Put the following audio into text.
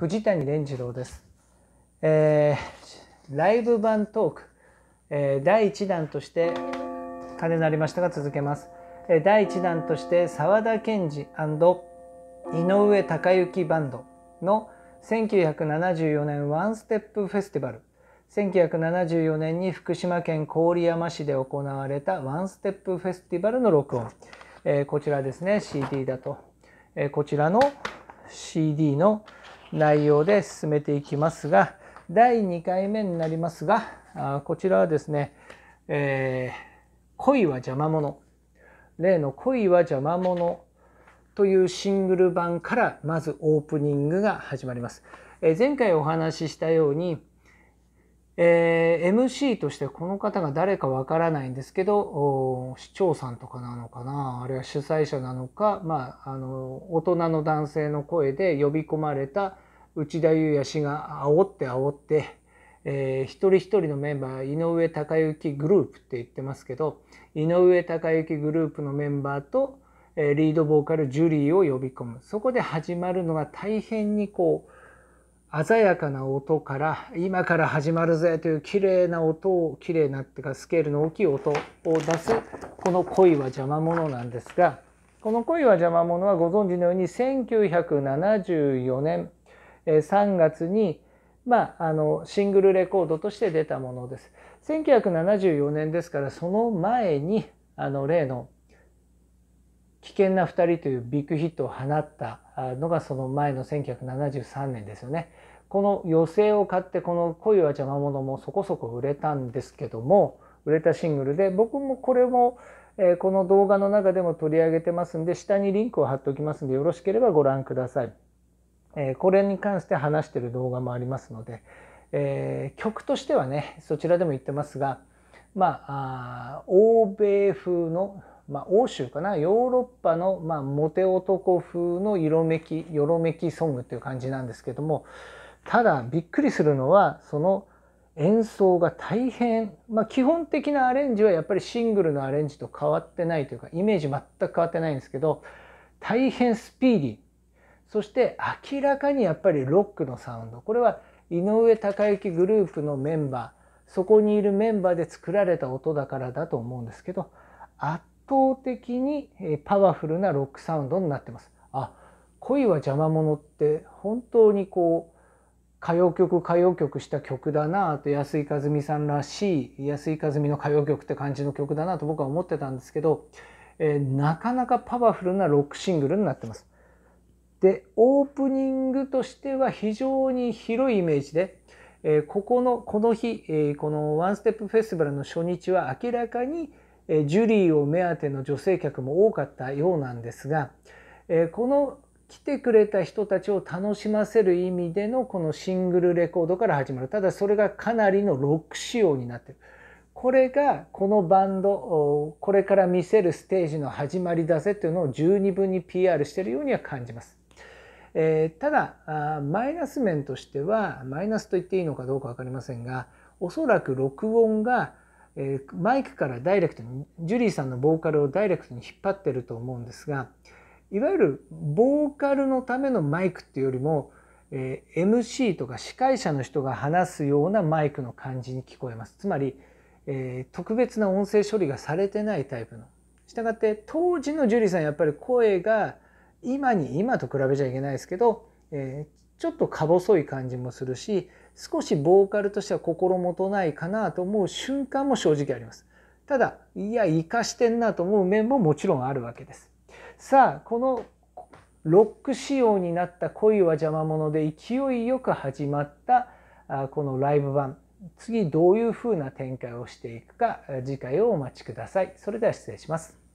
藤谷蓮次郎です、えー、ライブ版トーク、えー、第1弾として金なりましたが続けます、えー、第1弾として沢田研二井上隆之バンドの1974年ワンステップフェスティバル1974年に福島県郡山市で行われたワンステップフェスティバルの録音、えー、こちらですね CD だと、えー、こちらの CD の、内容で進めていきますが第2回目になりますがこちらはですね、えー、恋は邪魔者」例の「恋は邪魔者」というシングル版からまずオープニングが始まります。えー、前回お話ししたようにえー、MC としてこの方が誰かわからないんですけど市長さんとかなのかなあるいは主催者なのか、まあ、あの大人の男性の声で呼び込まれた内田裕也氏が煽って煽って、えー、一人一人のメンバー井上隆之グループって言ってますけど井上隆之グループのメンバーと、えー、リードボーカルジュリーを呼び込むそこで始まるのが大変にこう鮮やかな音から今から始まるぜという綺麗な音を綺麗なっていうかスケールの大きい音を出すこの恋は邪魔者なんですがこの恋は邪魔者はご存知のように1974年3月にまあ、あのシングルレコードとして出たものです。1974年ですからその前にあの例の危険な2人というビッグヒットを放ったのがその前の1973年ですよね。この寄席を買ってこの「恋は邪魔者」もそこそこ売れたんですけども売れたシングルで僕もこれも、この動画の中でも取り上げてますんで下にリンクを貼っておきますんでよろしければご覧ください。これに関して話してる動画もありますので、え曲としてはねそちらでも言ってますがまあ欧米風のまあ、欧州かなヨーロッパの、まあ、モテ男風の色めきよろめきソングっていう感じなんですけどもただびっくりするのはその演奏が大変、まあ、基本的なアレンジはやっぱりシングルのアレンジと変わってないというかイメージ全く変わってないんですけど大変スピーディーそして明らかにやっぱりロックのサウンドこれは井上貴之グループのメンバーそこにいるメンバーで作られた音だからだと思うんですけど圧倒的にパワフルなロックサウンドになってます。あ恋は邪魔者って本当にこう歌謡曲歌謡曲した曲だなと安井和美さんらしい安井和美の歌謡曲って感じの曲だなと僕は思ってたんですけど、えー、なかなかパワフルなロックシングルになってます。でオープニングとしては非常に広いイメージで、えー、ここのこの日、えー、このワンステップフェスティバルの初日は明らかに「ジュリーを目当ての女性客も多かったようなんですがこの来てくれた人たちを楽しませる意味でのこのシングルレコードから始まるただそれがかなりのロック仕様になってるこれがこのバンドこれから見せるステージの始まりだぜというのを十二分に PR してるようには感じます。えー、ただマイナス面としてはマイナスと言っていいのかどうか分かりませんがおそらく録音がえー、マイクからダイレクトにジュリーさんのボーカルをダイレクトに引っ張ってると思うんですがいわゆるボーカルのためのマイクっていうよりも、えー、MC とか司会者の人が話すようなマイクの感じに聞こえますつまり、えー、特別な音声処理がされてないタイプのしたがって当時のジュリーさんやっぱり声が今に今と比べちゃいけないですけど、えー、ちょっとか細い感じもするし少しボーカルとしては心もとないかなと思う瞬間も正直あります。ただいや生かしてんなと思う面ももちろんあるわけです。さあこのロック仕様になった「恋は邪魔者」で勢いよく始まったこのライブ版次どういうふうな展開をしていくか次回をお待ちください。それでは失礼します。